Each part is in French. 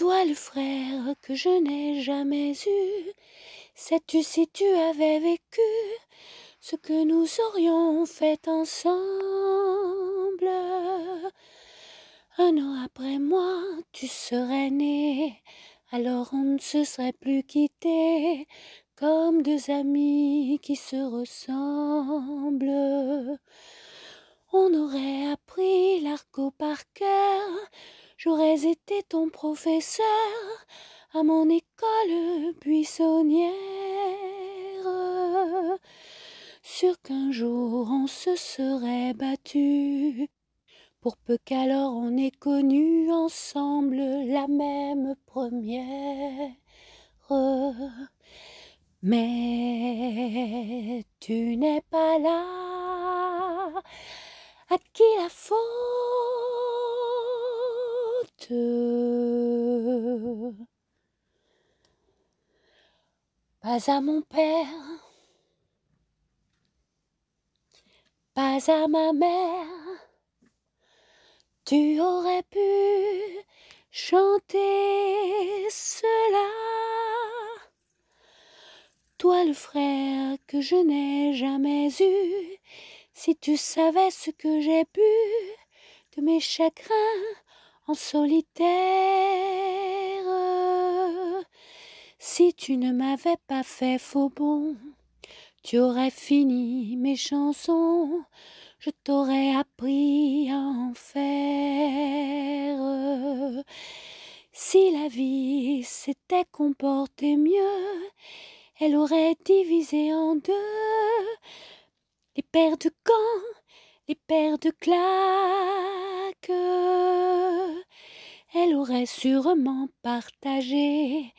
Toi le frère que je n'ai jamais eu, sais-tu si tu avais vécu ce que nous aurions fait ensemble Un an après moi, tu serais né, alors on ne se serait plus quitté comme deux amis qui se ressemblent. On aurait appris l'argot par cœur, j'aurais été ton professeur à mon école buissonnière. Sûr qu'un jour on se serait battu, pour peu qu'alors on ait connu ensemble la même première. Mais tu n'es pas là, à qui la faute pas à mon père, pas à ma mère, tu aurais pu chanter cela. Toi le frère que je n'ai jamais eu, si tu savais ce que j'ai pu de mes chagrins, en solitaire. Si tu ne m'avais pas fait faux bon, tu aurais fini mes chansons, je t'aurais appris à en faire. Si la vie s'était comportée mieux, elle aurait divisé en deux les paires de camps et paires de claques. Elle aurait sûrement partagé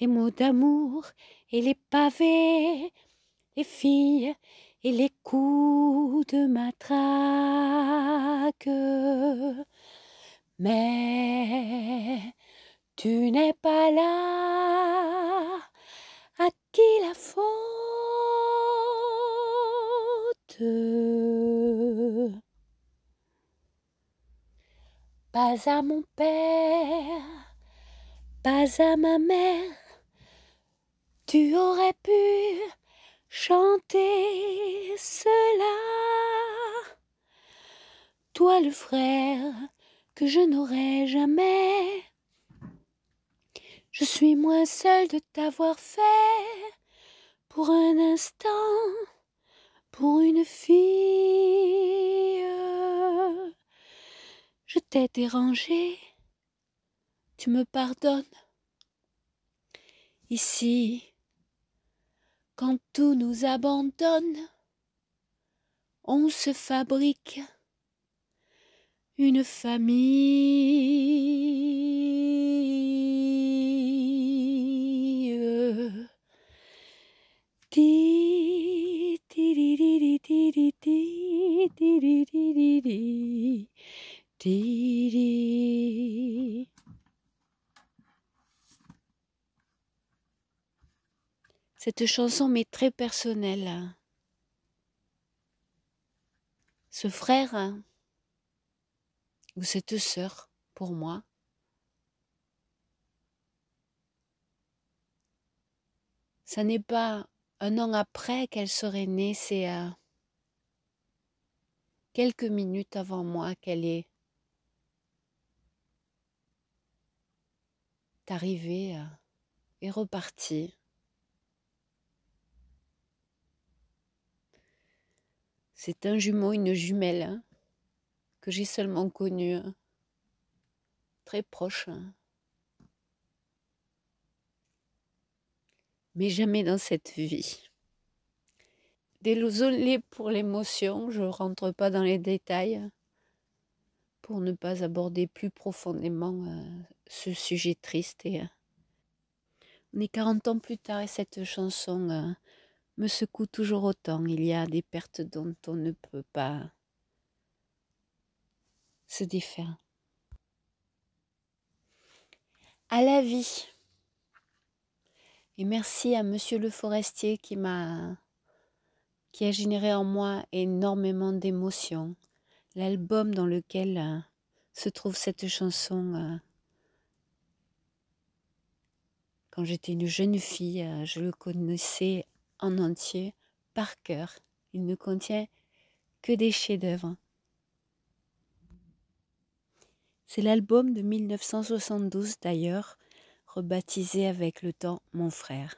les mots d'amour et les pavés, les filles et les coups de matraque. Mais tu n'es pas là, à qui la faute Pas à mon père, pas à ma mère, tu aurais pu chanter cela. Toi le frère que je n'aurais jamais, je suis moins seul de t'avoir fait pour un instant, pour une fille. Je t'ai dérangé. Tu me pardonnes. Ici, quand tout nous abandonne, on se fabrique une famille. Cette chanson m'est très personnelle. Ce frère ou cette sœur, pour moi, ça n'est pas un an après qu'elle serait née, c'est euh, quelques minutes avant moi qu'elle est arrivé et euh, reparti. C'est un jumeau, une jumelle hein, que j'ai seulement connue, hein, très proche, hein. mais jamais dans cette vie. Désolée pour l'émotion, je rentre pas dans les détails pour ne pas aborder plus profondément euh, ce sujet triste. Et, euh, on est 40 ans plus tard et cette chanson euh, me secoue toujours autant. Il y a des pertes dont on ne peut pas se défaire. À la vie. Et merci à Monsieur Le Forestier qui m'a qui a généré en moi énormément d'émotions l'album dans lequel euh, se trouve cette chanson. Euh, quand j'étais une jeune fille, euh, je le connaissais en entier, par cœur. Il ne contient que des chefs-d'œuvre. C'est l'album de 1972 d'ailleurs, rebaptisé avec le temps Mon frère.